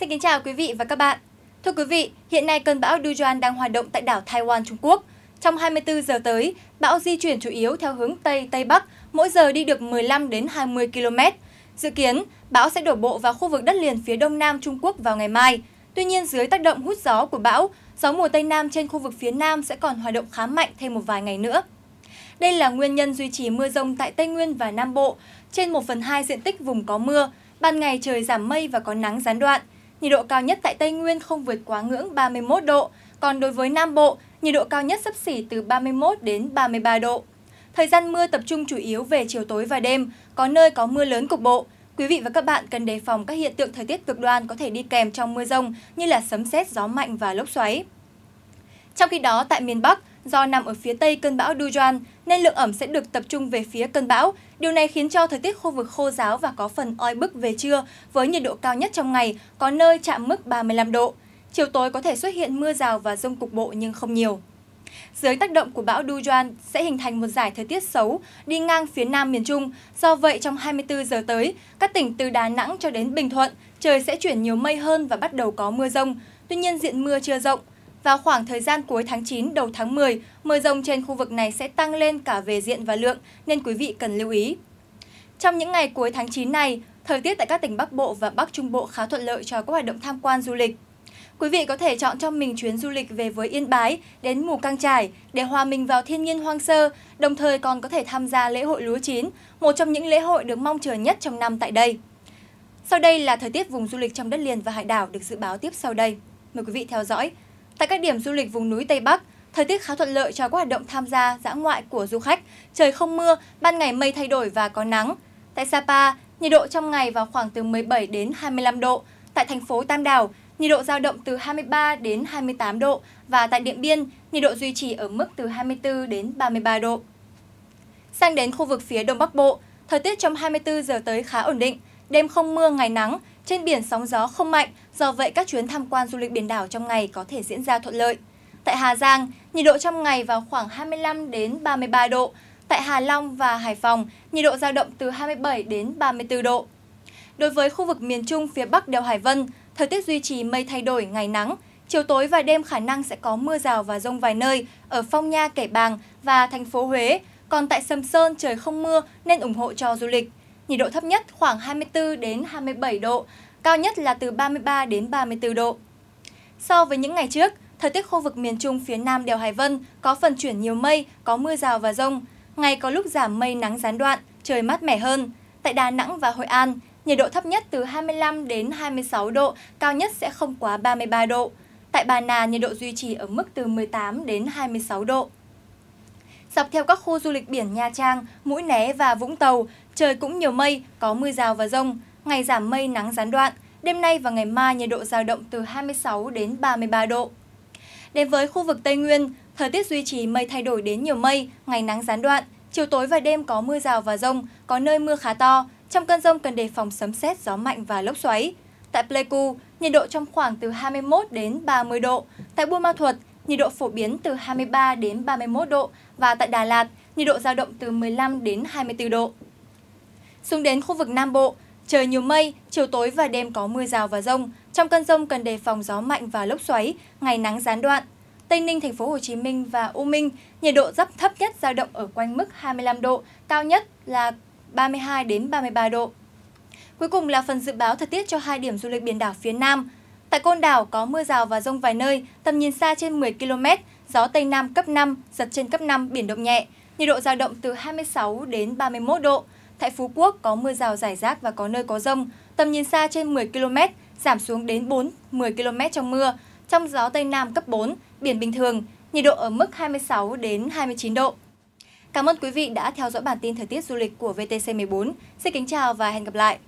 Xin kính chào quý vị và các bạn. Thưa quý vị, hiện nay cơn bão Dujuan đang hoạt động tại đảo Taiwan, Trung Quốc. Trong 24 giờ tới, bão di chuyển chủ yếu theo hướng Tây Tây Bắc, mỗi giờ đi được 15 đến 20 km. Dự kiến, bão sẽ đổ bộ vào khu vực đất liền phía đông nam Trung Quốc vào ngày mai. Tuy nhiên, dưới tác động hút gió của bão, gió mùa Tây Nam trên khu vực phía Nam sẽ còn hoạt động khá mạnh thêm một vài ngày nữa. Đây là nguyên nhân duy trì mưa rông tại Tây Nguyên và Nam Bộ. Trên 1 phần 2 diện tích vùng có mưa, ban ngày trời giảm mây và có nắng gián đoạn, nhiệt độ cao nhất tại Tây Nguyên không vượt quá ngưỡng 31 độ, còn đối với Nam Bộ, nhiệt độ cao nhất sấp xỉ từ 31 đến 33 độ. Thời gian mưa tập trung chủ yếu về chiều tối và đêm, có nơi có mưa lớn cục bộ. Quý vị và các bạn cần đề phòng các hiện tượng thời tiết cực đoan có thể đi kèm trong mưa rông như là sấm sét, gió mạnh và lốc xoáy. Trong khi đó, tại miền Bắc, Do nằm ở phía tây cơn bão Dujan nên lượng ẩm sẽ được tập trung về phía cơn bão. Điều này khiến cho thời tiết khu vực khô giáo và có phần oi bức về trưa với nhiệt độ cao nhất trong ngày, có nơi chạm mức 35 độ. Chiều tối có thể xuất hiện mưa rào và rông cục bộ nhưng không nhiều. Dưới tác động của bão Dujan sẽ hình thành một giải thời tiết xấu đi ngang phía nam miền Trung. Do vậy, trong 24 giờ tới, các tỉnh từ Đà Nẵng cho đến Bình Thuận, trời sẽ chuyển nhiều mây hơn và bắt đầu có mưa rông. Tuy nhiên, diện mưa chưa rộng, vào khoảng thời gian cuối tháng 9 đầu tháng 10, mưa rông trên khu vực này sẽ tăng lên cả về diện và lượng nên quý vị cần lưu ý. Trong những ngày cuối tháng 9 này, thời tiết tại các tỉnh Bắc Bộ và Bắc Trung Bộ khá thuận lợi cho các hoạt động tham quan du lịch. Quý vị có thể chọn cho mình chuyến du lịch về với Yên Bái, đến Mù Căng Trải để hòa mình vào thiên nhiên hoang sơ, đồng thời còn có thể tham gia lễ hội lúa chín, một trong những lễ hội được mong chờ nhất trong năm tại đây. Sau đây là thời tiết vùng du lịch trong đất liền và hải đảo được dự báo tiếp sau đây. Mời quý vị theo dõi. Tại các điểm du lịch vùng núi Tây Bắc, thời tiết khá thuận lợi cho các hoạt động tham gia dã ngoại của du khách. Trời không mưa, ban ngày mây thay đổi và có nắng. Tại Sapa, nhiệt độ trong ngày vào khoảng từ 17 đến 25 độ. Tại thành phố Tam Đảo, nhiệt độ giao động từ 23 đến 28 độ và tại Điện Biên, nhiệt độ duy trì ở mức từ 24 đến 33 độ. Sang đến khu vực phía Đông Bắc Bộ, thời tiết trong 24 giờ tới khá ổn định, đêm không mưa ngày nắng, trên biển sóng gió không mạnh, do vậy các chuyến tham quan du lịch biển đảo trong ngày có thể diễn ra thuận lợi. Tại Hà Giang, nhiệt độ trong ngày vào khoảng 25 đến 33 độ. Tại Hà Long và Hải Phòng, nhiệt độ dao động từ 27 đến 34 độ. Đối với khu vực miền Trung phía Bắc đèo Hải Vân, thời tiết duy trì mây thay đổi ngày nắng, chiều tối và đêm khả năng sẽ có mưa rào và rông vài nơi ở Phong Nha, Kẻ Bàng và thành phố Huế, còn tại Sầm Sơn trời không mưa nên ủng hộ cho du lịch nhiệt độ thấp nhất khoảng 24 đến 27 độ, cao nhất là từ 33 đến 34 độ. So với những ngày trước, thời tiết khu vực miền Trung phía Nam đèo Hải Vân có phần chuyển nhiều mây, có mưa rào và rông. Ngày có lúc giảm mây nắng gián đoạn, trời mát mẻ hơn. Tại Đà Nẵng và Hội An, nhiệt độ thấp nhất từ 25 đến 26 độ, cao nhất sẽ không quá 33 độ. Tại Bà Nà, nhiệt độ duy trì ở mức từ 18 đến 26 độ. Dọc theo các khu du lịch biển Nha Trang, Mũi Né và Vũng Tàu, trời cũng nhiều mây, có mưa rào và rông. Ngày giảm mây nắng gián đoạn, đêm nay và ngày mai nhiệt độ dao động từ 26 đến 33 độ. Đến với khu vực Tây Nguyên, thời tiết duy trì mây thay đổi đến nhiều mây, ngày nắng gián đoạn, chiều tối và đêm có mưa rào và rông, có nơi mưa khá to. Trong cơn rông cần đề phòng sấm sét, gió mạnh và lốc xoáy. Tại Pleiku, nhiệt độ trong khoảng từ 21 đến 30 độ. Tại Buôn Ma Thuột, nhiệt độ phổ biến từ 23 đến 31 độ và tại Đà Lạt, nhiệt độ dao động từ 15 đến 24 độ. Xuống đến khu vực Nam Bộ, trời nhiều mây, chiều tối và đêm có mưa rào và rông. Trong cơn rông cần đề phòng gió mạnh và lốc xoáy, ngày nắng gián đoạn. Tây Ninh, thành phố Hồ Chí Minh và U Minh, nhiệt độ thấp thấp nhất dao động ở quanh mức 25 độ, cao nhất là 32 đến 33 độ. Cuối cùng là phần dự báo thời tiết cho hai điểm du lịch biển đảo phía Nam – Tại Côn Đảo có mưa rào và rông vài nơi, tầm nhìn xa trên 10 km, gió Tây Nam cấp 5, giật trên cấp 5, biển động nhẹ. Nhiệt độ dao động từ 26 đến 31 độ. Tại Phú Quốc có mưa rào rải rác và có nơi có rông, tầm nhìn xa trên 10 km, giảm xuống đến 4, 10 km trong mưa. Trong gió Tây Nam cấp 4, biển bình thường, nhiệt độ ở mức 26 đến 29 độ. Cảm ơn quý vị đã theo dõi bản tin thời tiết du lịch của VTC14. Xin kính chào và hẹn gặp lại.